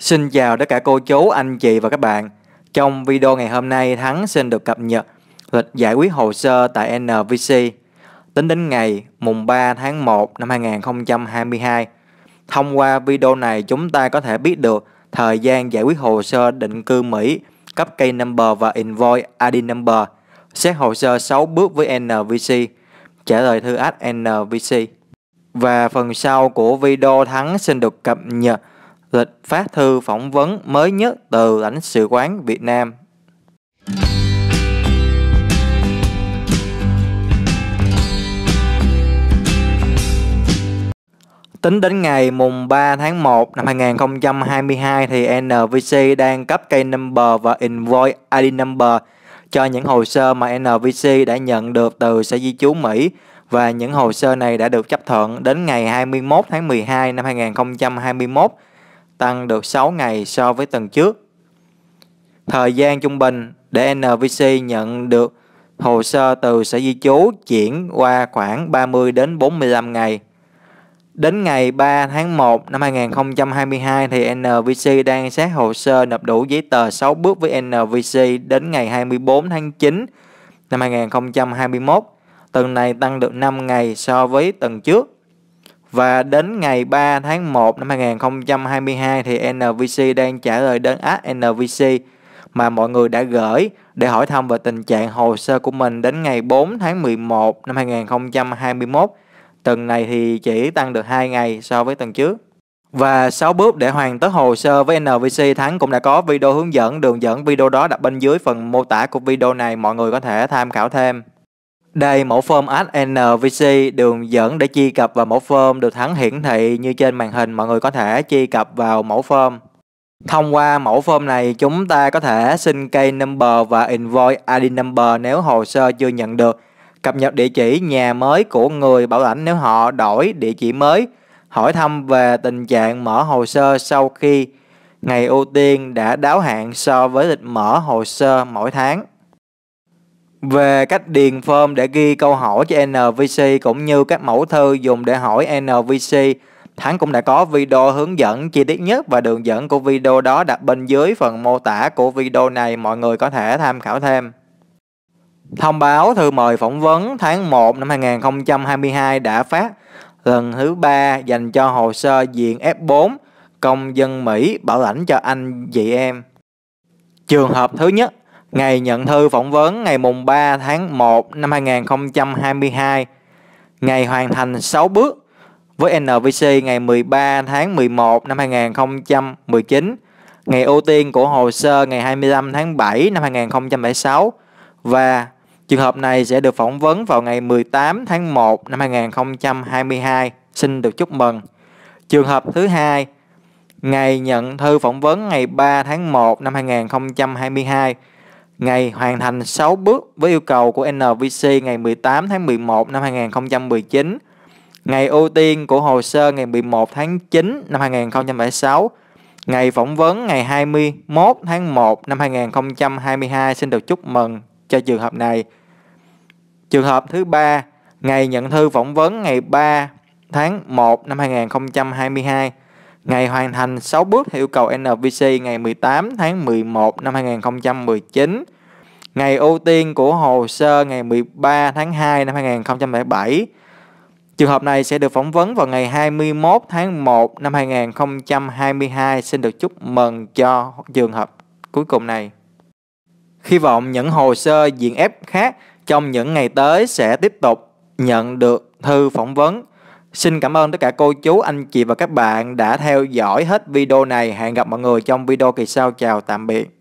Xin chào tất cả cô chú, anh chị và các bạn. Trong video ngày hôm nay, Thắng xin được cập nhật lịch giải quyết hồ sơ tại NVC. Tính đến ngày mùng 3 tháng 1 năm 2022, thông qua video này chúng ta có thể biết được thời gian giải quyết hồ sơ định cư Mỹ, cấp cây number và invoice ID number, xét hồ sơ 6 bước với NVC, trả lời thư ách NVC. Và phần sau của video Thắng xin được cập nhật lịch phát thư phỏng vấn mới nhất từ lãnh sự quán Việt Nam. Tính đến ngày mùng 3 tháng 1 năm 2022 thì NVC đang cấp cây number và invoice ID number cho những hồ sơ mà NVC đã nhận được từ Sở Di trú Mỹ và những hồ sơ này đã được chấp thuận đến ngày 21 tháng 12 năm 2021 tăng được 6 ngày so với tuần trước. Thời gian trung bình để NVC nhận được hồ sơ từ sở di trú chuyển qua khoảng 30 đến 45 ngày. Đến ngày 3 tháng 1 năm 2022 thì NVC đang xét hồ sơ nộp đủ giấy tờ 6 bước với NVC đến ngày 24 tháng 9 năm 2021. Tuần này tăng được 5 ngày so với tuần trước. Và đến ngày 3 tháng 1 năm 2022 thì NVC đang trả lời đơn app NVC mà mọi người đã gửi để hỏi thăm về tình trạng hồ sơ của mình đến ngày 4 tháng 11 năm 2021. Tuần này thì chỉ tăng được 2 ngày so với tuần trước. Và 6 bước để hoàn tất hồ sơ với NVC Thắng cũng đã có video hướng dẫn đường dẫn video đó đặt bên dưới phần mô tả của video này mọi người có thể tham khảo thêm. Đây mẫu form HNVC đường dẫn để truy cập vào mẫu form được thắng hiển thị như trên màn hình mọi người có thể truy cập vào mẫu form. Thông qua mẫu form này chúng ta có thể xin cây number và invoice ID number nếu hồ sơ chưa nhận được. Cập nhật địa chỉ nhà mới của người bảo lãnh nếu họ đổi địa chỉ mới. Hỏi thăm về tình trạng mở hồ sơ sau khi ngày ưu tiên đã đáo hạn so với lịch mở hồ sơ mỗi tháng về cách điền form để ghi câu hỏi cho NVC cũng như các mẫu thư dùng để hỏi NVC. Thắng cũng đã có video hướng dẫn chi tiết nhất và đường dẫn của video đó đặt bên dưới phần mô tả của video này mọi người có thể tham khảo thêm. Thông báo thư mời phỏng vấn tháng 1 năm 2022 đã phát lần thứ ba dành cho hồ sơ diện F4 công dân Mỹ bảo lãnh cho anh chị em. Trường hợp thứ nhất Ngày nhận thư phỏng vấn ngày mùng 3 tháng 1 năm 2022. Ngày hoàn thành 6 bước với NVC ngày 13 tháng 11 năm 2019. Ngày ưu tiên của hồ sơ ngày 25 tháng 7 năm 2006 và trường hợp này sẽ được phỏng vấn vào ngày 18 tháng 1 năm 2022. Xin được chúc mừng. Trường hợp thứ hai, ngày nhận thư phỏng vấn ngày 3 tháng 1 năm 2022 Ngày hoàn thành 6 bước với yêu cầu của NVC ngày 18 tháng 11 năm 2019. Ngày ưu tiên của hồ sơ ngày 11 tháng 9 năm 2006. Ngày phỏng vấn ngày 21 tháng 1 năm 2022 xin được chúc mừng cho trường hợp này. Trường hợp thứ ba, ngày nhận thư phỏng vấn ngày 3 tháng 1 năm 2022. Ngày hoàn thành 6 bước theo yêu cầu NVC ngày 18 tháng 11 năm 2019. Ngày ưu tiên của hồ sơ ngày 13 tháng 2 năm 2007. Trường hợp này sẽ được phỏng vấn vào ngày 21 tháng 1 năm 2022. Xin được chúc mừng cho trường hợp cuối cùng này. Hy vọng những hồ sơ diện ép khác trong những ngày tới sẽ tiếp tục nhận được thư phỏng vấn Xin cảm ơn tất cả cô chú, anh chị và các bạn đã theo dõi hết video này. Hẹn gặp mọi người trong video kỳ sau. Chào tạm biệt.